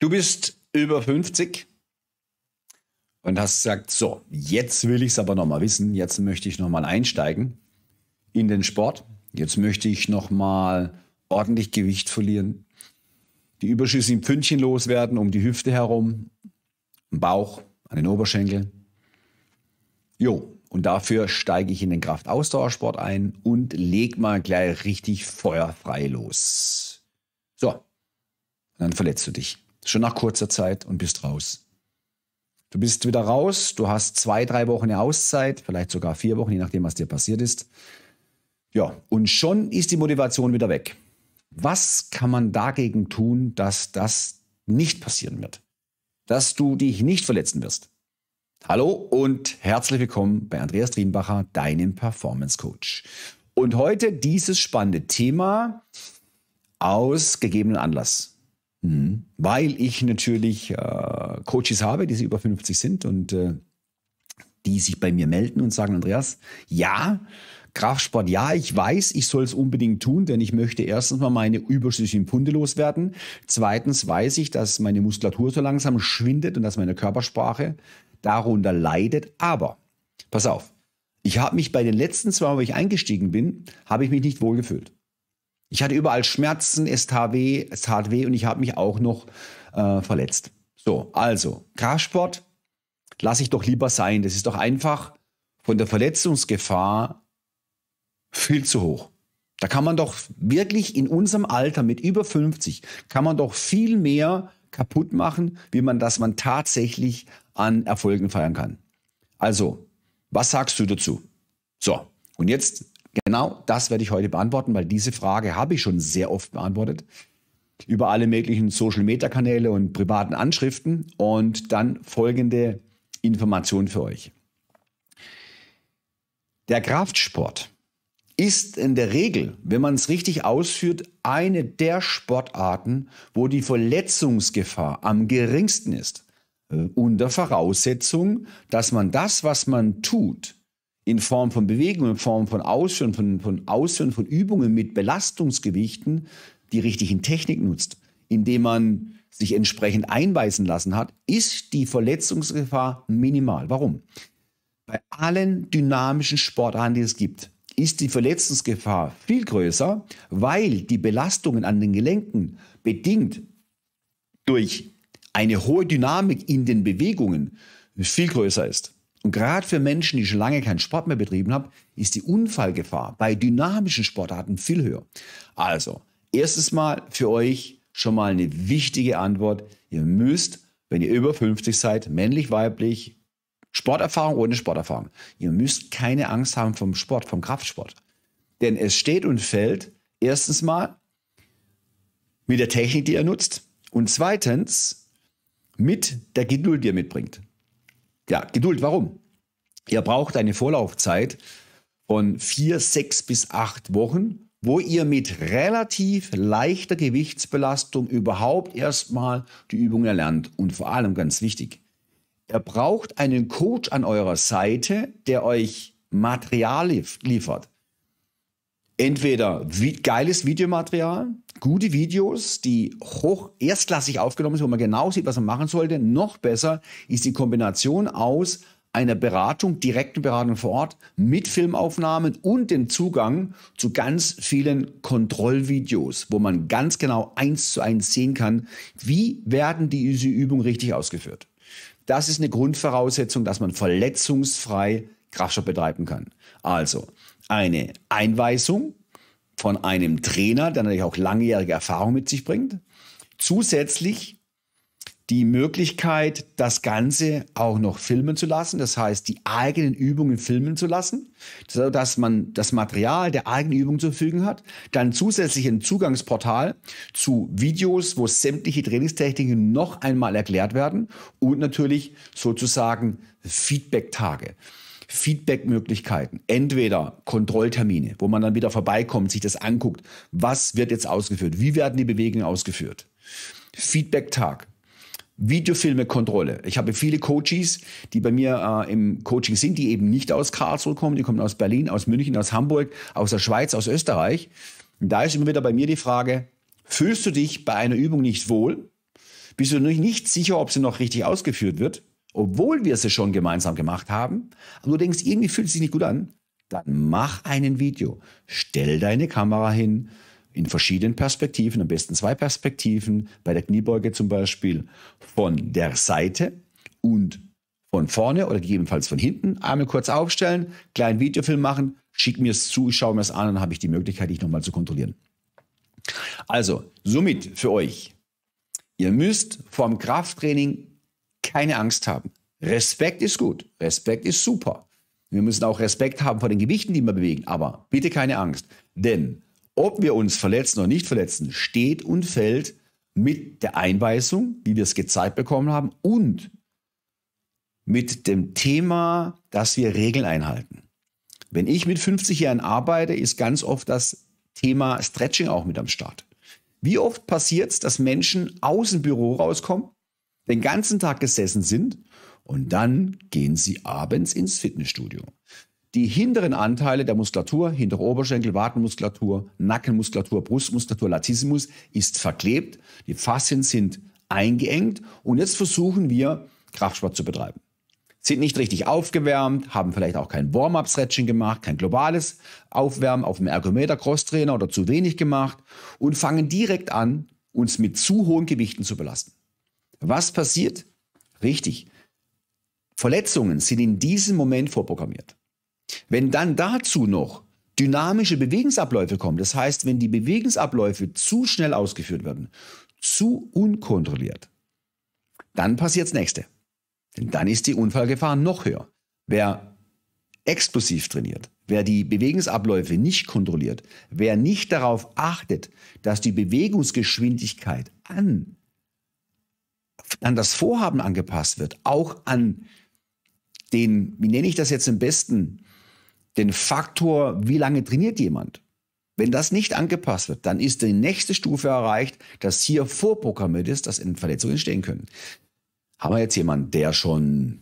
Du bist über 50 und hast gesagt, so, jetzt will ich es aber nochmal wissen, jetzt möchte ich nochmal einsteigen in den Sport, jetzt möchte ich nochmal ordentlich Gewicht verlieren, die überschüssigen Pfündchen loswerden um die Hüfte herum, am Bauch, an den Oberschenkel. Jo, und dafür steige ich in den Kraftausdauersport ein und leg mal gleich richtig feuerfrei los. So, dann verletzt du dich schon nach kurzer Zeit und bist raus. Du bist wieder raus, du hast zwei, drei Wochen eine Auszeit, vielleicht sogar vier Wochen, je nachdem, was dir passiert ist. Ja, und schon ist die Motivation wieder weg. Was kann man dagegen tun, dass das nicht passieren wird? Dass du dich nicht verletzen wirst? Hallo und herzlich willkommen bei Andreas Drienbacher, deinem Performance Coach. Und heute dieses spannende Thema aus gegebenen Anlass. Mhm. Weil ich natürlich äh, Coaches habe, die sie über 50 sind und äh, die sich bei mir melden und sagen, Andreas, ja, Kraftsport, ja, ich weiß, ich soll es unbedingt tun, denn ich möchte erstens mal meine überschüssigen Punde loswerden. Zweitens weiß ich, dass meine Muskulatur so langsam schwindet und dass meine Körpersprache darunter leidet. Aber, pass auf, ich habe mich bei den letzten zwei, wo ich eingestiegen bin, habe ich mich nicht wohlgefühlt. Ich hatte überall Schmerzen, es tat weh, und ich habe mich auch noch äh, verletzt. So, also, Kraftsport lasse ich doch lieber sein. Das ist doch einfach von der Verletzungsgefahr viel zu hoch. Da kann man doch wirklich in unserem Alter mit über 50, kann man doch viel mehr kaputt machen, wie man das man tatsächlich an Erfolgen feiern kann. Also, was sagst du dazu? So, und jetzt Genau das werde ich heute beantworten, weil diese Frage habe ich schon sehr oft beantwortet. Über alle möglichen Social-Media-Kanäle und privaten Anschriften. Und dann folgende Information für euch. Der Kraftsport ist in der Regel, wenn man es richtig ausführt, eine der Sportarten, wo die Verletzungsgefahr am geringsten ist. Äh, unter Voraussetzung, dass man das, was man tut, in Form von Bewegung, in Form von Ausführen, von, von Ausführen, von Übungen mit Belastungsgewichten die richtigen Technik nutzt, indem man sich entsprechend einweisen lassen hat, ist die Verletzungsgefahr minimal. Warum? Bei allen dynamischen Sportarten, die es gibt, ist die Verletzungsgefahr viel größer, weil die Belastungen an den Gelenken bedingt durch eine hohe Dynamik in den Bewegungen viel größer ist. Und gerade für Menschen, die schon lange keinen Sport mehr betrieben haben, ist die Unfallgefahr bei dynamischen Sportarten viel höher. Also, erstes Mal für euch schon mal eine wichtige Antwort. Ihr müsst, wenn ihr über 50 seid, männlich, weiblich, Sporterfahrung ohne Sporterfahrung. Ihr müsst keine Angst haben vom Sport, vom Kraftsport. Denn es steht und fällt erstens mal mit der Technik, die ihr nutzt und zweitens mit der Geduld, die ihr mitbringt. Ja, Geduld, warum? Ihr braucht eine Vorlaufzeit von vier, sechs bis acht Wochen, wo ihr mit relativ leichter Gewichtsbelastung überhaupt erstmal die Übung erlernt. Und vor allem ganz wichtig, ihr braucht einen Coach an eurer Seite, der euch Material liefert entweder geiles Videomaterial, gute Videos, die hoch erstklassig aufgenommen sind, wo man genau sieht, was man machen sollte. Noch besser ist die Kombination aus einer Beratung, direkten Beratung vor Ort mit Filmaufnahmen und dem Zugang zu ganz vielen Kontrollvideos, wo man ganz genau eins zu eins sehen kann, wie werden diese Übungen richtig ausgeführt. Das ist eine Grundvoraussetzung, dass man verletzungsfrei Kraftstoff betreiben kann. Also, eine Einweisung von einem Trainer, der natürlich auch langjährige Erfahrung mit sich bringt. Zusätzlich die Möglichkeit, das Ganze auch noch filmen zu lassen. Das heißt, die eigenen Übungen filmen zu lassen, sodass man das Material der eigenen Übungen zur Verfügung hat. Dann zusätzlich ein Zugangsportal zu Videos, wo sämtliche Trainingstechniken noch einmal erklärt werden und natürlich sozusagen Feedback-Tage. Feedbackmöglichkeiten. Entweder Kontrolltermine, wo man dann wieder vorbeikommt, sich das anguckt. Was wird jetzt ausgeführt? Wie werden die Bewegungen ausgeführt? Feedback-Tag. Videofilme-Kontrolle. Ich habe viele Coaches, die bei mir äh, im Coaching sind, die eben nicht aus Karlsruhe kommen, die kommen aus Berlin, aus München, aus Hamburg, aus der Schweiz, aus Österreich. Und da ist immer wieder bei mir die Frage, fühlst du dich bei einer Übung nicht wohl? Bist du nicht sicher, ob sie noch richtig ausgeführt wird? obwohl wir sie schon gemeinsam gemacht haben, aber du denkst, irgendwie fühlt es sich nicht gut an, dann mach einen Video. Stell deine Kamera hin in verschiedenen Perspektiven, am besten zwei Perspektiven, bei der Kniebeuge zum Beispiel, von der Seite und von vorne oder gegebenenfalls von hinten. Einmal kurz aufstellen, kleinen Videofilm machen, schick mir es zu, ich schaue mir es an, dann habe ich die Möglichkeit, dich nochmal zu kontrollieren. Also, somit für euch. Ihr müsst vorm Krafttraining keine Angst haben. Respekt ist gut. Respekt ist super. Wir müssen auch Respekt haben vor den Gewichten, die wir bewegen. Aber bitte keine Angst. Denn ob wir uns verletzen oder nicht verletzen, steht und fällt mit der Einweisung, wie wir es gezeigt bekommen haben, und mit dem Thema, dass wir Regeln einhalten. Wenn ich mit 50 Jahren arbeite, ist ganz oft das Thema Stretching auch mit am Start. Wie oft passiert es, dass Menschen aus dem Büro rauskommen, den ganzen Tag gesessen sind und dann gehen sie abends ins Fitnessstudio. Die hinteren Anteile der Muskulatur, hintere Oberschenkel, Wadenmuskulatur, Nackenmuskulatur, Brustmuskulatur, Latissimus ist verklebt. Die Faszien sind eingeengt und jetzt versuchen wir Kraftsport zu betreiben. Sind nicht richtig aufgewärmt, haben vielleicht auch kein Warm-up-Stretching gemacht, kein globales Aufwärmen auf dem Ergometer, Crosstrainer oder zu wenig gemacht und fangen direkt an, uns mit zu hohen Gewichten zu belasten. Was passiert? Richtig. Verletzungen sind in diesem Moment vorprogrammiert. Wenn dann dazu noch dynamische Bewegungsabläufe kommen, das heißt, wenn die Bewegungsabläufe zu schnell ausgeführt werden, zu unkontrolliert, dann passiert das nächste. Denn dann ist die Unfallgefahr noch höher. Wer explosiv trainiert, wer die Bewegungsabläufe nicht kontrolliert, wer nicht darauf achtet, dass die Bewegungsgeschwindigkeit an an das Vorhaben angepasst wird, auch an den, wie nenne ich das jetzt am besten, den Faktor, wie lange trainiert jemand. Wenn das nicht angepasst wird, dann ist die nächste Stufe erreicht, dass hier vorprogrammiert ist, dass Verletzungen entstehen können. Haben wir jetzt jemanden, der schon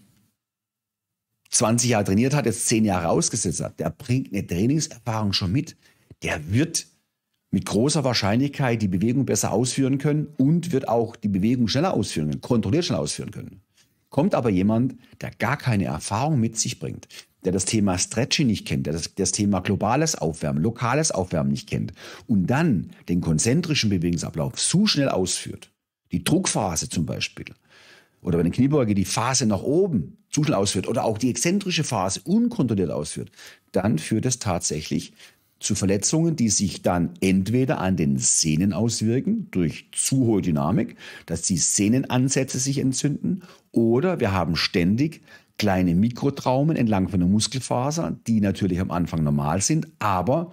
20 Jahre trainiert hat, jetzt 10 Jahre ausgesetzt hat, der bringt eine Trainingserfahrung schon mit. Der wird mit großer Wahrscheinlichkeit die Bewegung besser ausführen können und wird auch die Bewegung schneller ausführen können, kontrolliert schneller ausführen können. Kommt aber jemand, der gar keine Erfahrung mit sich bringt, der das Thema Stretching nicht kennt, der das, das Thema globales Aufwärmen, lokales Aufwärmen nicht kennt und dann den konzentrischen Bewegungsablauf zu schnell ausführt, die Druckphase zum Beispiel, oder wenn eine Kniebeuge die Phase nach oben zu schnell ausführt oder auch die exzentrische Phase unkontrolliert ausführt, dann führt es tatsächlich zu Verletzungen, die sich dann entweder an den Sehnen auswirken durch zu hohe Dynamik, dass die Sehnenansätze sich entzünden, oder wir haben ständig kleine Mikrotraumen entlang von der Muskelfaser, die natürlich am Anfang normal sind, aber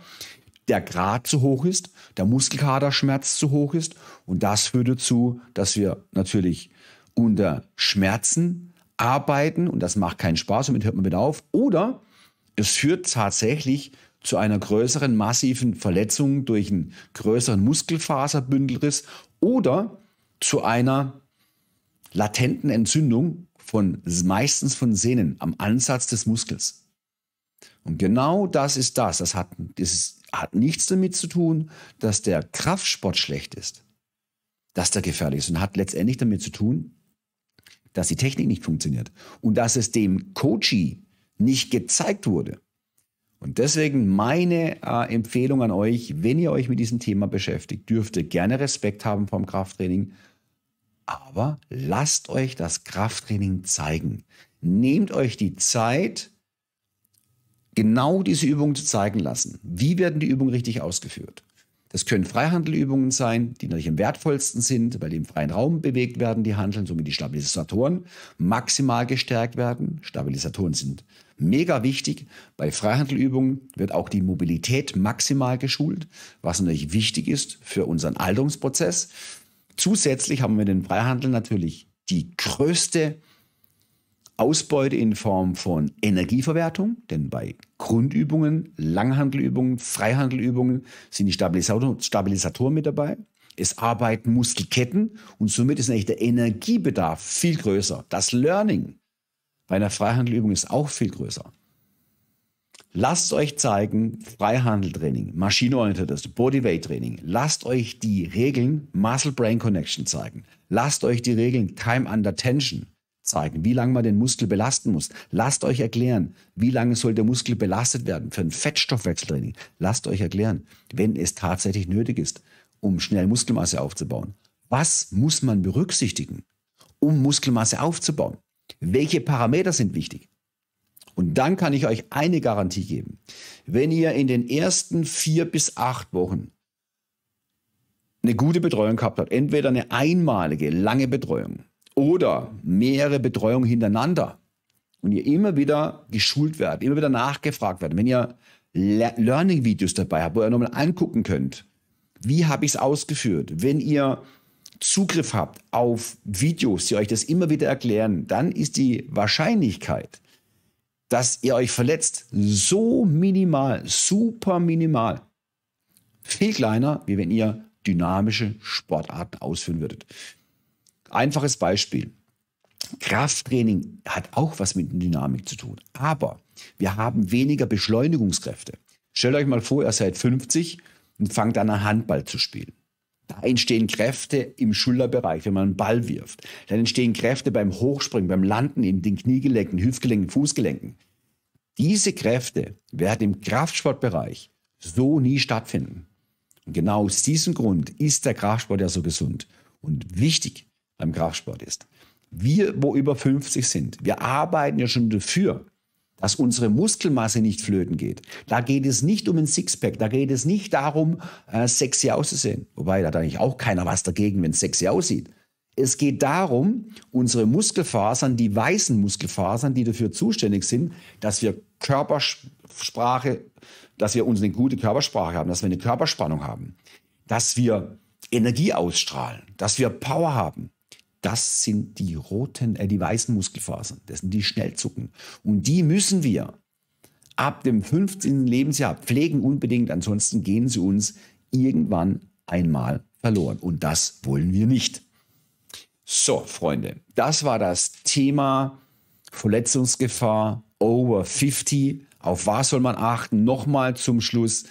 der Grad zu hoch ist, der Muskelkaderschmerz zu hoch ist und das führt dazu, dass wir natürlich unter Schmerzen arbeiten und das macht keinen Spaß und damit hört man wieder auf oder es führt tatsächlich zu einer größeren massiven Verletzung durch einen größeren Muskelfaserbündelriss oder zu einer latenten Entzündung von meistens von Sehnen am Ansatz des Muskels. Und genau das ist das. Das hat, das hat nichts damit zu tun, dass der Kraftsport schlecht ist, dass der gefährlich ist und hat letztendlich damit zu tun, dass die Technik nicht funktioniert und dass es dem Coachy nicht gezeigt wurde. Und deswegen meine äh, Empfehlung an euch, wenn ihr euch mit diesem Thema beschäftigt, dürft ihr gerne Respekt haben vom Krafttraining, aber lasst euch das Krafttraining zeigen. Nehmt euch die Zeit, genau diese Übungen zu zeigen lassen. Wie werden die Übungen richtig ausgeführt? Das können Freihandelübungen sein, die natürlich am wertvollsten sind, weil die im freien Raum bewegt werden, die Handeln, somit die Stabilisatoren maximal gestärkt werden. Stabilisatoren sind Mega wichtig, bei Freihandelübungen wird auch die Mobilität maximal geschult, was natürlich wichtig ist für unseren Alterungsprozess. Zusätzlich haben wir den Freihandel natürlich die größte Ausbeute in Form von Energieverwertung, denn bei Grundübungen, Langhandelübungen, Freihandelübungen sind die Stabilisatoren mit dabei. Es arbeiten Muskelketten und somit ist eigentlich der Energiebedarf viel größer. Das Learning bei einer Freihandelübung ist auch viel größer. Lasst euch zeigen, Freihandeltraining, maschinenorientiertes Bodyweight-Training. Lasst euch die Regeln Muscle-Brain-Connection zeigen. Lasst euch die Regeln Time Under Tension zeigen, wie lange man den Muskel belasten muss. Lasst euch erklären, wie lange soll der Muskel belastet werden für ein Fettstoffwechseltraining. Lasst euch erklären, wenn es tatsächlich nötig ist, um schnell Muskelmasse aufzubauen. Was muss man berücksichtigen, um Muskelmasse aufzubauen? Welche Parameter sind wichtig? Und dann kann ich euch eine Garantie geben. Wenn ihr in den ersten vier bis acht Wochen eine gute Betreuung gehabt habt, entweder eine einmalige, lange Betreuung oder mehrere Betreuungen hintereinander und ihr immer wieder geschult werdet, immer wieder nachgefragt werdet, wenn ihr Learning-Videos dabei habt, wo ihr nochmal angucken könnt, wie habe ich es ausgeführt, wenn ihr Zugriff habt auf Videos, die euch das immer wieder erklären, dann ist die Wahrscheinlichkeit, dass ihr euch verletzt, so minimal, super minimal. Viel kleiner, wie wenn ihr dynamische Sportarten ausführen würdet. Einfaches Beispiel. Krafttraining hat auch was mit Dynamik zu tun, aber wir haben weniger Beschleunigungskräfte. Stellt euch mal vor, ihr seid 50 und fangt an, Handball zu spielen. Da entstehen Kräfte im Schulterbereich, wenn man einen Ball wirft. Dann entstehen Kräfte beim Hochspringen, beim Landen in den Kniegelenken, Hüftgelenken, Fußgelenken. Diese Kräfte werden im Kraftsportbereich so nie stattfinden. Und genau aus diesem Grund ist der Kraftsport ja so gesund. Und wichtig beim Kraftsport ist, wir, wo über 50 sind, wir arbeiten ja schon dafür, dass unsere Muskelmasse nicht flöten geht. Da geht es nicht um ein Sixpack, da geht es nicht darum, äh, sexy auszusehen. Wobei, da hat eigentlich auch keiner was dagegen, wenn es sexy aussieht. Es geht darum, unsere Muskelfasern, die weißen Muskelfasern, die dafür zuständig sind, dass wir Körpersprache, dass wir uns eine gute Körpersprache haben, dass wir eine Körperspannung haben, dass wir Energie ausstrahlen, dass wir Power haben, das sind die roten, äh, die weißen Muskelfasern. Das sind die Schnellzucken. Und die müssen wir ab dem 15. Lebensjahr pflegen unbedingt. Ansonsten gehen sie uns irgendwann einmal verloren. Und das wollen wir nicht. So, Freunde, das war das Thema Verletzungsgefahr over 50. Auf was soll man achten? Nochmal zum Schluss.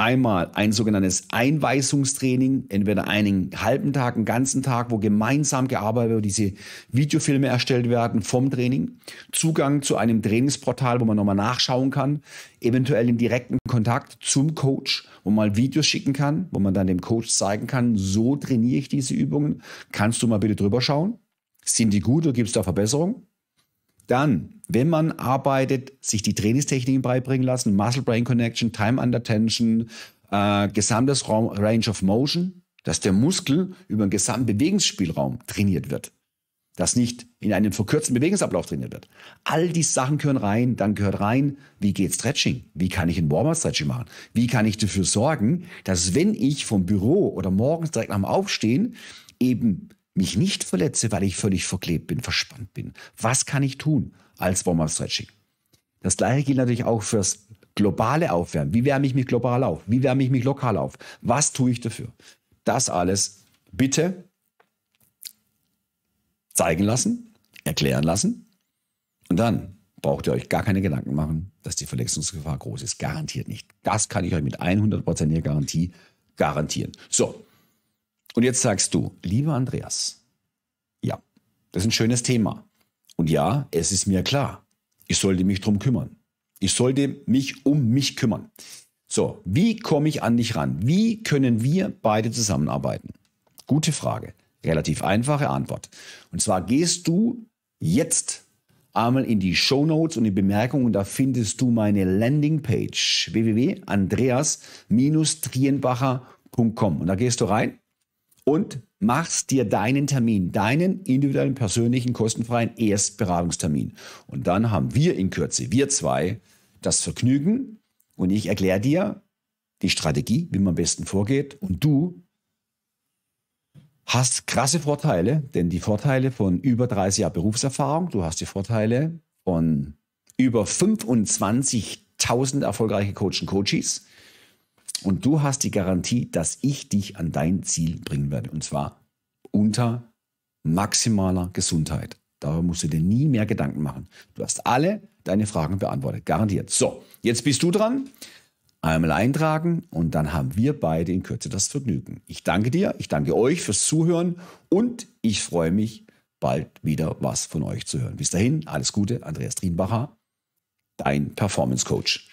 Einmal ein sogenanntes Einweisungstraining, entweder einen halben Tag, einen ganzen Tag, wo gemeinsam gearbeitet wird, diese Videofilme erstellt werden vom Training. Zugang zu einem Trainingsportal, wo man nochmal nachschauen kann, eventuell im direkten Kontakt zum Coach, wo man mal Videos schicken kann, wo man dann dem Coach zeigen kann, so trainiere ich diese Übungen. Kannst du mal bitte drüber schauen? Sind die gut oder gibt es da Verbesserungen? Dann, wenn man arbeitet, sich die Trainingstechniken beibringen lassen, Muscle Brain Connection, Time Under Tension, äh, gesamtes Range of Motion, dass der Muskel über den gesamten Bewegungsspielraum trainiert wird. Dass nicht in einem verkürzten Bewegungsablauf trainiert wird. All diese Sachen gehören rein. Dann gehört rein, wie geht Stretching? Wie kann ich ein Warm-Up-Stretching machen? Wie kann ich dafür sorgen, dass wenn ich vom Büro oder morgens direkt nach dem Aufstehen eben mich nicht verletze, weil ich völlig verklebt bin, verspannt bin. Was kann ich tun als Warm-up-Stretching? Das gleiche gilt natürlich auch fürs globale Aufwärmen. Wie wärme ich mich global auf? Wie wärme ich mich lokal auf? Was tue ich dafür? Das alles bitte zeigen lassen, erklären lassen. Und dann braucht ihr euch gar keine Gedanken machen, dass die Verletzungsgefahr groß ist. Garantiert nicht. Das kann ich euch mit 100%iger Garantie garantieren. So, und jetzt sagst du, lieber Andreas, ja, das ist ein schönes Thema. Und ja, es ist mir klar, ich sollte mich drum kümmern. Ich sollte mich um mich kümmern. So, wie komme ich an dich ran? Wie können wir beide zusammenarbeiten? Gute Frage. Relativ einfache Antwort. Und zwar gehst du jetzt einmal in die Show Notes und die Bemerkungen, da findest du meine Landingpage www.andreas-trienbacher.com und da gehst du rein und machst dir deinen Termin, deinen individuellen, persönlichen, kostenfreien Erstberatungstermin. Und dann haben wir in Kürze, wir zwei, das Vergnügen und ich erkläre dir die Strategie, wie man am besten vorgeht und du hast krasse Vorteile, denn die Vorteile von über 30 Jahren Berufserfahrung, du hast die Vorteile von über 25.000 erfolgreichen Coaches und Coaches, und du hast die Garantie, dass ich dich an dein Ziel bringen werde. Und zwar unter maximaler Gesundheit. Darüber musst du dir nie mehr Gedanken machen. Du hast alle deine Fragen beantwortet. Garantiert. So, jetzt bist du dran. Einmal eintragen und dann haben wir beide in Kürze das Vergnügen. Ich danke dir, ich danke euch fürs Zuhören und ich freue mich, bald wieder was von euch zu hören. Bis dahin, alles Gute, Andreas Drienbacher, dein Performance Coach.